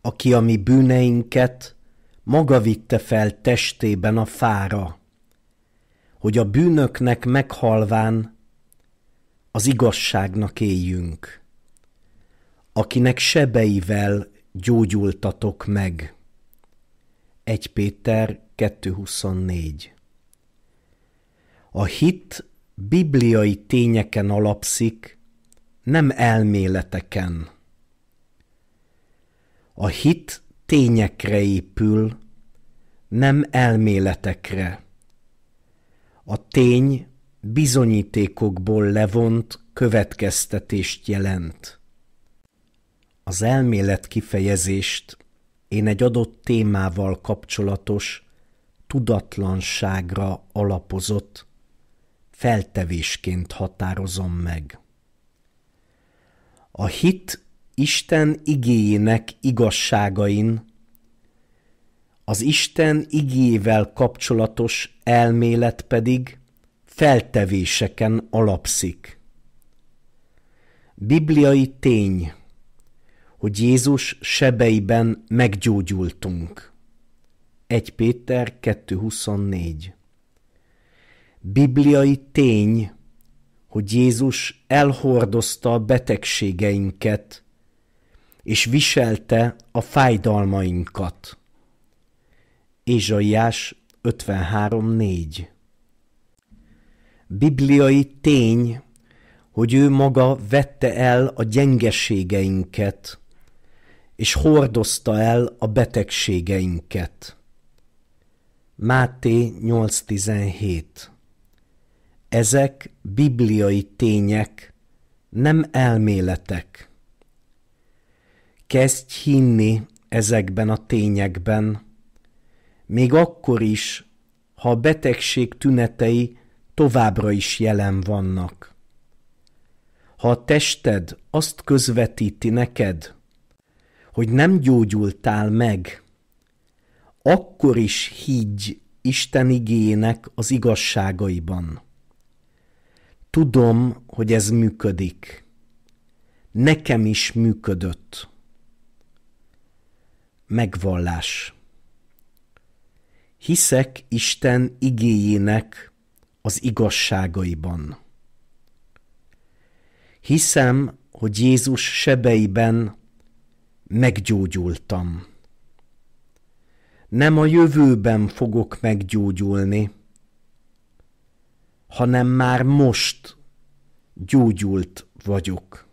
aki a mi bűneinket maga vitte fel testében a fára, hogy a bűnöknek meghalván az igazságnak éljünk, akinek sebeivel gyógyultatok meg. 1 Péter 2.24 A hit bibliai tényeken alapszik, nem elméleteken. A hit tényekre épül, nem elméletekre. A tény bizonyítékokból levont következtetést jelent. Az elmélet kifejezést én egy adott témával kapcsolatos tudatlanságra alapozott feltevésként határozom meg. A hit Isten igéjének igazságain, az Isten igével kapcsolatos elmélet pedig feltevéseken alapszik. Bibliai tény, hogy Jézus sebeiben meggyógyultunk. 1 Péter 2.24 Bibliai tény, hogy Jézus elhordozta a betegségeinket, és viselte a fájdalmainkat. Ézsaiás 53.4 Bibliai tény, hogy ő maga vette el a gyengeségeinket, és hordozta el a betegségeinket. Máté 8.17 Ezek bibliai tények, nem elméletek. Kezdj hinni ezekben a tényekben, még akkor is, ha a betegség tünetei továbbra is jelen vannak. Ha a tested azt közvetíti neked, hogy nem gyógyultál meg, akkor is higgy Isten igének az igazságaiban. Tudom, hogy ez működik. Nekem is működött. Megvallás Hiszek Isten igéjének az igazságaiban. Hiszem, hogy Jézus sebeiben meggyógyultam. Nem a jövőben fogok meggyógyulni, hanem már most gyógyult vagyok.